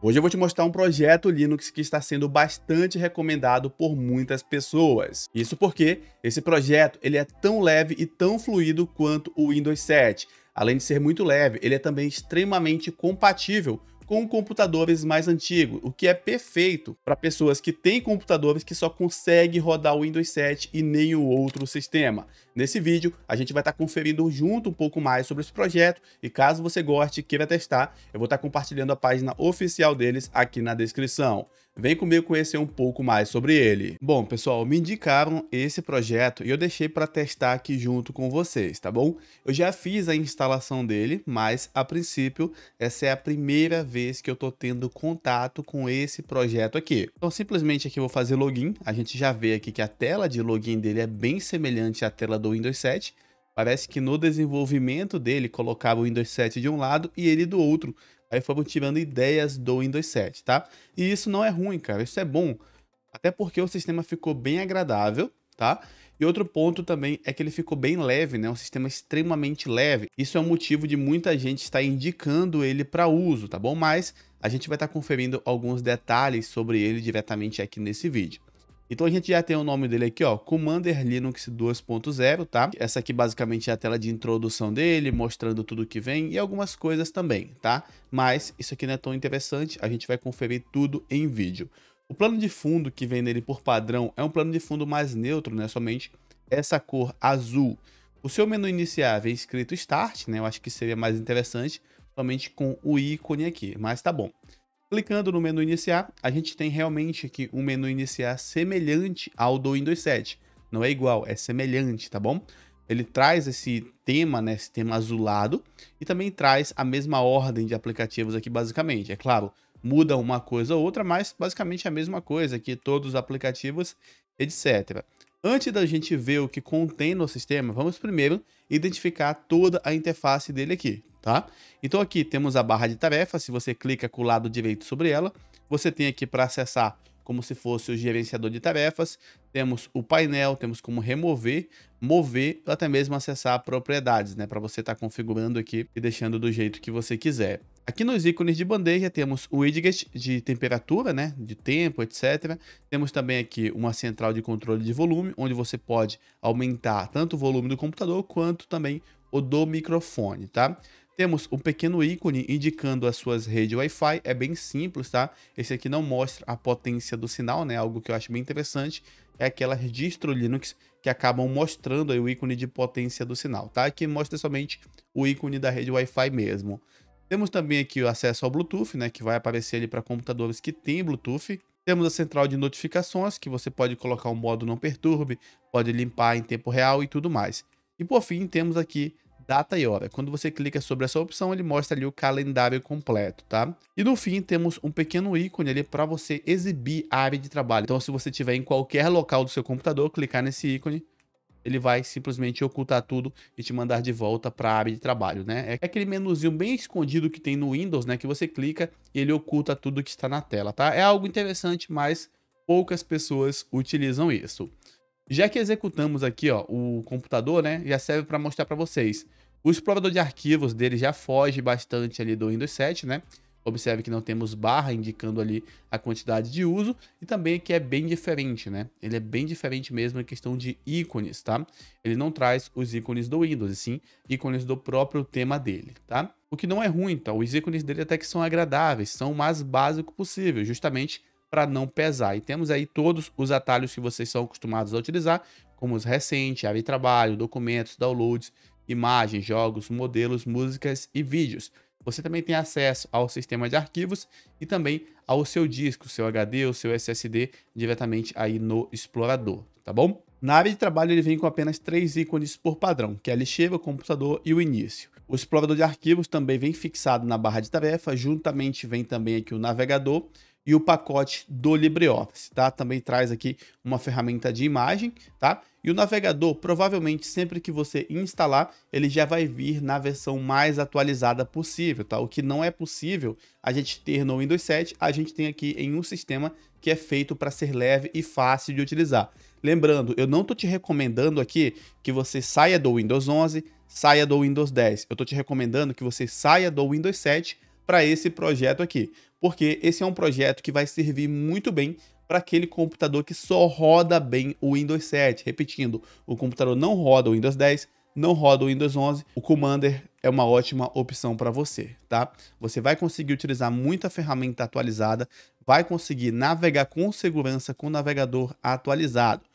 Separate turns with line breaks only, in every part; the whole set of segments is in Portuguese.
Hoje eu vou te mostrar um projeto Linux que está sendo bastante recomendado por muitas pessoas. Isso porque esse projeto ele é tão leve e tão fluido quanto o Windows 7. Além de ser muito leve, ele é também extremamente compatível com computadores mais antigos, o que é perfeito para pessoas que têm computadores que só conseguem rodar o Windows 7 e nenhum outro sistema. Nesse vídeo, a gente vai estar tá conferindo junto um pouco mais sobre esse projeto e caso você goste e queira testar, eu vou estar tá compartilhando a página oficial deles aqui na descrição. Vem comigo conhecer um pouco mais sobre ele. Bom, pessoal, me indicaram esse projeto e eu deixei para testar aqui junto com vocês, tá bom? Eu já fiz a instalação dele, mas a princípio essa é a primeira vez que eu tô tendo contato com esse projeto aqui. Então simplesmente aqui eu vou fazer login, a gente já vê aqui que a tela de login dele é bem semelhante à tela do Windows 7, Parece que no desenvolvimento dele colocava o Windows 7 de um lado e ele do outro, Aí foram tirando ideias do Windows 7, tá? E isso não é ruim, cara, isso é bom. Até porque o sistema ficou bem agradável, tá? E outro ponto também é que ele ficou bem leve, né? Um sistema extremamente leve. Isso é um motivo de muita gente estar indicando ele para uso, tá bom? Mas a gente vai estar conferindo alguns detalhes sobre ele diretamente aqui nesse vídeo. Então a gente já tem o nome dele aqui, ó, Commander Linux 2.0, tá? Essa aqui basicamente é a tela de introdução dele, mostrando tudo que vem e algumas coisas também, tá? Mas isso aqui não é tão interessante, a gente vai conferir tudo em vídeo. O plano de fundo que vem nele por padrão é um plano de fundo mais neutro, né? Somente essa cor azul. O seu menu iniciar vem escrito Start, né? Eu acho que seria mais interessante somente com o ícone aqui, mas tá bom. Clicando no menu iniciar, a gente tem realmente aqui um menu iniciar semelhante ao do Windows 7. Não é igual, é semelhante, tá bom? Ele traz esse tema, né, esse tema azulado, e também traz a mesma ordem de aplicativos aqui basicamente. É claro, muda uma coisa ou outra, mas basicamente é a mesma coisa aqui, todos os aplicativos, etc. Antes da gente ver o que contém no sistema, vamos primeiro identificar toda a interface dele aqui, tá? Então aqui temos a barra de tarefas. se você clica com o lado direito sobre ela, você tem aqui para acessar como se fosse o gerenciador de tarefas, temos o painel, temos como remover, mover, até mesmo acessar propriedades, né? Para você estar tá configurando aqui e deixando do jeito que você quiser. Aqui nos ícones de bandeja temos o widget de temperatura, né, de tempo, etc. Temos também aqui uma central de controle de volume, onde você pode aumentar tanto o volume do computador quanto também o do microfone, tá? Temos um pequeno ícone indicando as suas redes Wi-Fi, é bem simples, tá? Esse aqui não mostra a potência do sinal, né? Algo que eu acho bem interessante é aquelas distro Linux que acabam mostrando aí o ícone de potência do sinal, tá? Que mostra somente o ícone da rede Wi-Fi mesmo. Temos também aqui o acesso ao Bluetooth, né, que vai aparecer ali para computadores que têm Bluetooth. Temos a central de notificações, que você pode colocar o um modo não perturbe, pode limpar em tempo real e tudo mais. E por fim, temos aqui data e hora. Quando você clica sobre essa opção, ele mostra ali o calendário completo, tá? E no fim, temos um pequeno ícone ali para você exibir a área de trabalho. Então, se você estiver em qualquer local do seu computador, clicar nesse ícone, ele vai simplesmente ocultar tudo e te mandar de volta para a área de trabalho, né? É aquele menuzinho bem escondido que tem no Windows, né? Que você clica e ele oculta tudo que está na tela, tá? É algo interessante, mas poucas pessoas utilizam isso. Já que executamos aqui, ó, o computador, né? Já serve para mostrar para vocês. O explorador de arquivos dele já foge bastante ali do Windows 7, né? Observe que não temos barra indicando ali a quantidade de uso e também que é bem diferente, né? Ele é bem diferente mesmo em questão de ícones, tá? Ele não traz os ícones do Windows, e sim ícones do próprio tema dele, tá? O que não é ruim, tá? Os ícones dele até que são agradáveis, são o mais básico possível, justamente para não pesar. E temos aí todos os atalhos que vocês são acostumados a utilizar, como os recentes, área de trabalho, documentos, downloads, imagens, jogos, modelos, músicas e vídeos você também tem acesso ao sistema de arquivos e também ao seu disco, seu HD ou seu SSD diretamente aí no explorador, tá bom? Na área de trabalho ele vem com apenas três ícones por padrão, que é a lixeira, o computador e o início. O explorador de arquivos também vem fixado na barra de tarefa, juntamente vem também aqui o navegador, e o pacote do LibreOffice, tá? Também traz aqui uma ferramenta de imagem, tá? E o navegador, provavelmente, sempre que você instalar, ele já vai vir na versão mais atualizada possível, tá? O que não é possível a gente ter no Windows 7, a gente tem aqui em um sistema que é feito para ser leve e fácil de utilizar. Lembrando, eu não estou te recomendando aqui que você saia do Windows 11, saia do Windows 10. Eu estou te recomendando que você saia do Windows 7 para esse projeto aqui, porque esse é um projeto que vai servir muito bem para aquele computador que só roda bem o Windows 7. Repetindo, o computador não roda o Windows 10, não roda o Windows 11, o Commander é uma ótima opção para você, tá? Você vai conseguir utilizar muita ferramenta atualizada, vai conseguir navegar com segurança com o navegador atualizado.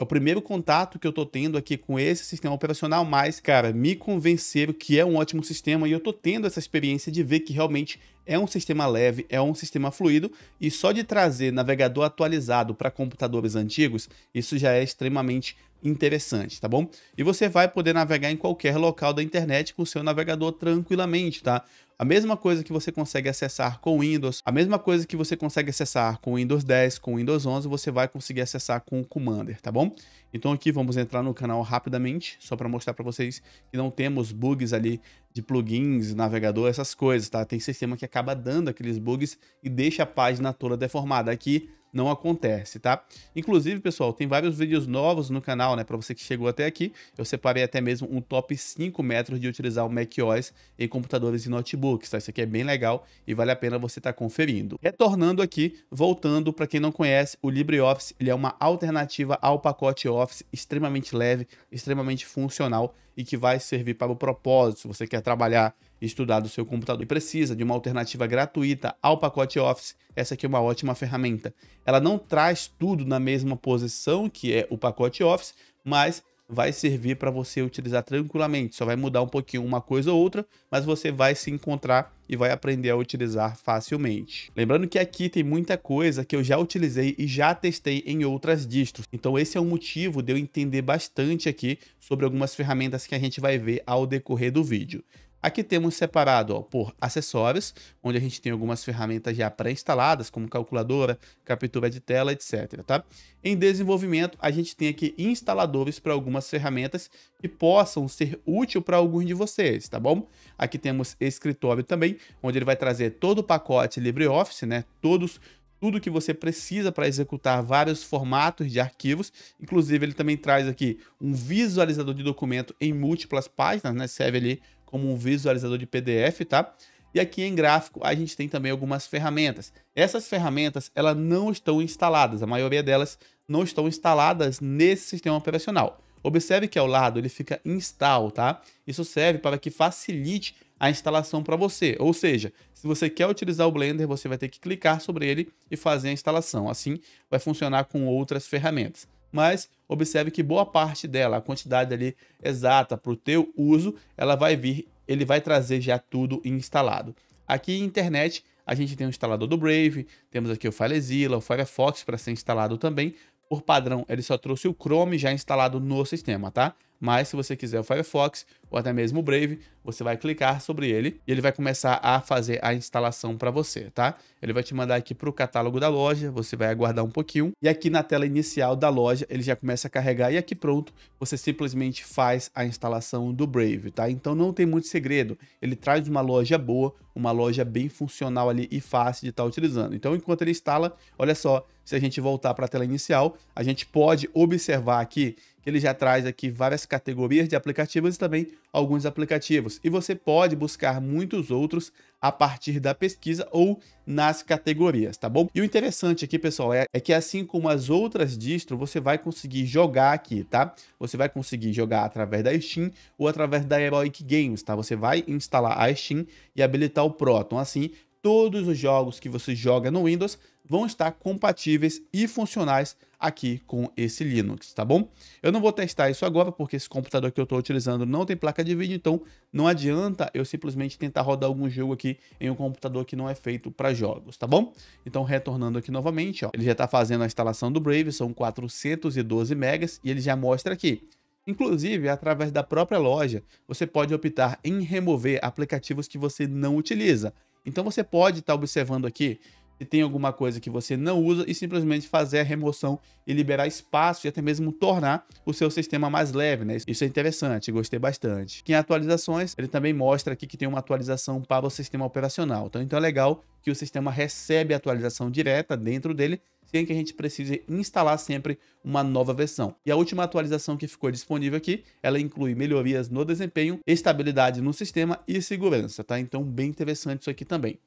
É o primeiro contato que eu tô tendo aqui com esse sistema operacional, mas, cara, me convenceram que é um ótimo sistema e eu tô tendo essa experiência de ver que realmente é um sistema leve, é um sistema fluido e só de trazer navegador atualizado para computadores antigos, isso já é extremamente interessante, tá bom? E você vai poder navegar em qualquer local da internet com o seu navegador tranquilamente, tá? A mesma coisa que você consegue acessar com Windows, a mesma coisa que você consegue acessar com Windows 10, com Windows 11, você vai conseguir acessar com o Commander, tá bom? Então aqui vamos entrar no canal rapidamente, só para mostrar para vocês que não temos bugs ali de plugins, navegador, essas coisas, tá? Tem sistema que acaba dando aqueles bugs e deixa a página toda deformada. Aqui não acontece, tá? Inclusive, pessoal, tem vários vídeos novos no canal, né? Para você que chegou até aqui, eu separei até mesmo um top 5 metros de utilizar o macOS em computadores e notebooks, tá? Isso aqui é bem legal e vale a pena você estar tá conferindo. Retornando aqui, voltando, para quem não conhece, o LibreOffice, ele é uma alternativa ao pacote Office extremamente leve, extremamente funcional e que vai servir para o propósito. Se você quer trabalhar e estudar do seu computador e precisa de uma alternativa gratuita ao pacote Office, essa aqui é uma ótima ferramenta. Ela não traz tudo na mesma posição que é o pacote Office, mas vai servir para você utilizar tranquilamente. Só vai mudar um pouquinho uma coisa ou outra, mas você vai se encontrar e vai aprender a utilizar facilmente. Lembrando que aqui tem muita coisa que eu já utilizei e já testei em outras distros. Então esse é o motivo de eu entender bastante aqui sobre algumas ferramentas que a gente vai ver ao decorrer do vídeo. Aqui temos separado ó, por acessórios, onde a gente tem algumas ferramentas já pré-instaladas, como calculadora, captura de tela, etc. Tá? Em desenvolvimento, a gente tem aqui instaladores para algumas ferramentas que possam ser útil para alguns de vocês, tá bom? Aqui temos escritório também, onde ele vai trazer todo o pacote LibreOffice, né? Todos tudo que você precisa para executar vários formatos de arquivos. Inclusive, ele também traz aqui um visualizador de documento em múltiplas páginas, né? Serve ali como um visualizador de PDF, tá? E aqui em gráfico a gente tem também algumas ferramentas. Essas ferramentas, elas não estão instaladas, a maioria delas não estão instaladas nesse sistema operacional. Observe que ao lado ele fica install, tá? Isso serve para que facilite a instalação para você. Ou seja, se você quer utilizar o Blender, você vai ter que clicar sobre ele e fazer a instalação. Assim vai funcionar com outras ferramentas mas observe que boa parte dela, a quantidade ali exata para o teu uso, ela vai vir, ele vai trazer já tudo instalado. Aqui em internet, a gente tem o instalador do Brave, temos aqui o FileZilla, o Firefox para ser instalado também. Por padrão, ele só trouxe o Chrome já instalado no sistema, tá? Mas se você quiser o Firefox ou até mesmo o Brave, você vai clicar sobre ele e ele vai começar a fazer a instalação para você, tá? Ele vai te mandar aqui para o catálogo da loja, você vai aguardar um pouquinho e aqui na tela inicial da loja ele já começa a carregar e aqui pronto, você simplesmente faz a instalação do Brave, tá? Então não tem muito segredo, ele traz uma loja boa, uma loja bem funcional ali e fácil de estar tá utilizando. Então enquanto ele instala, olha só, se a gente voltar para a tela inicial, a gente pode observar aqui que ele já traz aqui várias categorias de aplicativos e também alguns aplicativos. E você pode buscar muitos outros a partir da pesquisa ou nas categorias, tá bom? E o interessante aqui, pessoal, é, é que assim como as outras distro, você vai conseguir jogar aqui, tá? Você vai conseguir jogar através da Steam ou através da Heroic Games, tá? Você vai instalar a Steam e habilitar o Proton. Assim, todos os jogos que você joga no Windows vão estar compatíveis e funcionais aqui com esse Linux, tá bom? Eu não vou testar isso agora, porque esse computador que eu estou utilizando não tem placa de vídeo, então não adianta eu simplesmente tentar rodar algum jogo aqui em um computador que não é feito para jogos, tá bom? Então, retornando aqui novamente, ó, ele já está fazendo a instalação do Brave, são 412 megas, e ele já mostra aqui, Inclusive, através da própria loja, você pode optar em remover aplicativos que você não utiliza. Então você pode estar tá observando aqui se tem alguma coisa que você não usa e simplesmente fazer a remoção e liberar espaço e até mesmo tornar o seu sistema mais leve, né? Isso é interessante, gostei bastante. Quem em atualizações, ele também mostra aqui que tem uma atualização para o sistema operacional. Então, então é legal que o sistema recebe a atualização direta dentro dele, sem que a gente precise instalar sempre uma nova versão. E a última atualização que ficou disponível aqui, ela inclui melhorias no desempenho, estabilidade no sistema e segurança, tá? Então bem interessante isso aqui também.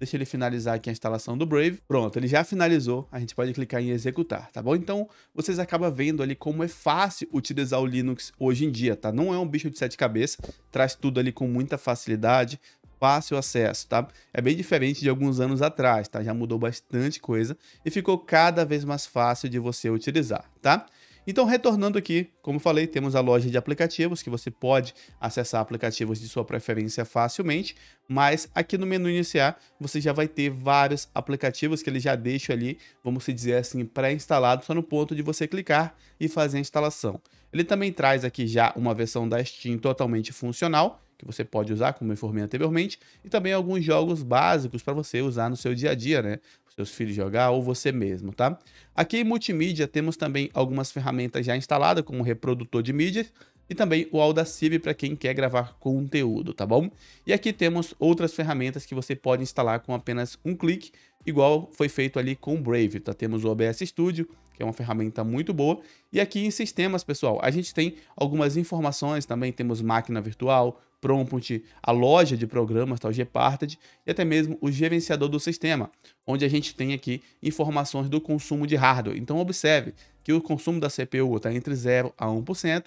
Deixa ele finalizar aqui a instalação do Brave. Pronto, ele já finalizou. A gente pode clicar em executar, tá bom? Então, vocês acabam vendo ali como é fácil utilizar o Linux hoje em dia, tá? Não é um bicho de sete cabeças. Traz tudo ali com muita facilidade fácil acesso, tá? É bem diferente de alguns anos atrás, tá? Já mudou bastante coisa e ficou cada vez mais fácil de você utilizar, tá? Então, retornando aqui, como falei, temos a loja de aplicativos, que você pode acessar aplicativos de sua preferência facilmente, mas aqui no menu iniciar, você já vai ter vários aplicativos que ele já deixa ali, vamos dizer assim, pré-instalado, só no ponto de você clicar e fazer a instalação. Ele também traz aqui já uma versão da Steam totalmente funcional, que você pode usar, como eu informei anteriormente, e também alguns jogos básicos para você usar no seu dia a dia, né? Seus filhos jogar ou você mesmo, tá? Aqui em multimídia temos também algumas ferramentas já instaladas, como reprodutor de mídia e também o Audacity para quem quer gravar conteúdo, tá bom? E aqui temos outras ferramentas que você pode instalar com apenas um clique, igual foi feito ali com o Brave, tá? Temos o OBS Studio, que é uma ferramenta muito boa. E aqui em sistemas, pessoal, a gente tem algumas informações também, temos máquina virtual, Prompt, a loja de programas, o Gparted, e até mesmo o gerenciador do sistema, onde a gente tem aqui informações do consumo de hardware. Então observe que o consumo da CPU está entre 0 a 1%,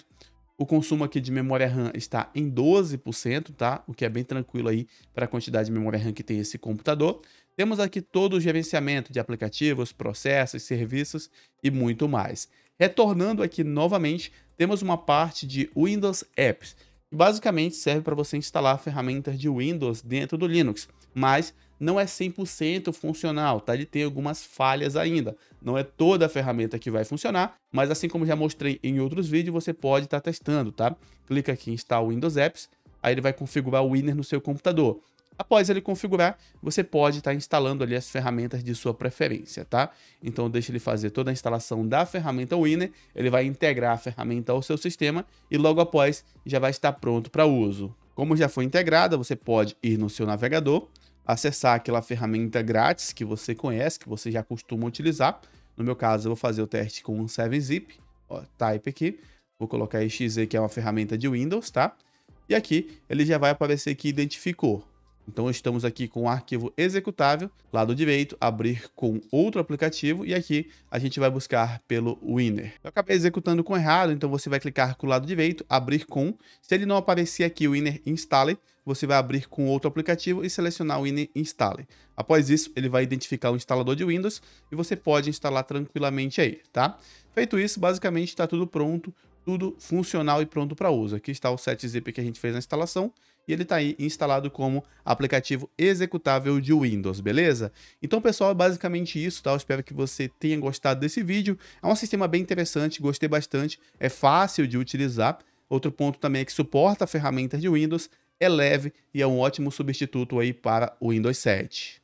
o consumo aqui de memória RAM está em 12%, tá? O que é bem tranquilo aí para a quantidade de memória RAM que tem esse computador. Temos aqui todo o gerenciamento de aplicativos, processos, serviços e muito mais. Retornando aqui novamente, temos uma parte de Windows Apps, basicamente serve para você instalar ferramentas de Windows dentro do Linux, mas não é 100% funcional, tá? Ele tem algumas falhas ainda. Não é toda a ferramenta que vai funcionar, mas assim como já mostrei em outros vídeos, você pode estar tá testando, tá? Clica aqui em instalar Windows Apps, aí ele vai configurar o Winner no seu computador. Após ele configurar, você pode estar tá instalando ali as ferramentas de sua preferência, tá? Então deixa ele fazer toda a instalação da ferramenta Winner, ele vai integrar a ferramenta ao seu sistema e logo após já vai estar pronto para uso. Como já foi integrada, você pode ir no seu navegador, acessar aquela ferramenta grátis que você conhece, que você já costuma utilizar. No meu caso, eu vou fazer o teste com um 7-zip, type aqui, vou colocar XZ que é uma ferramenta de Windows, tá? E aqui ele já vai aparecer que identificou. Então estamos aqui com o arquivo executável, lado direito, abrir com outro aplicativo e aqui a gente vai buscar pelo winner. Eu acabei executando com errado, então você vai clicar com o lado direito, abrir com. Se ele não aparecer aqui o winner installe, você vai abrir com outro aplicativo e selecionar o winner installe. Após isso, ele vai identificar o instalador de Windows e você pode instalar tranquilamente aí, tá? Feito isso, basicamente está tudo pronto, tudo funcional e pronto para uso. Aqui está o setzip que a gente fez na instalação e ele está aí instalado como aplicativo executável de Windows, beleza? Então, pessoal, é basicamente isso, tá? Eu espero que você tenha gostado desse vídeo. É um sistema bem interessante, gostei bastante, é fácil de utilizar. Outro ponto também é que suporta ferramentas de Windows, é leve e é um ótimo substituto aí para o Windows 7.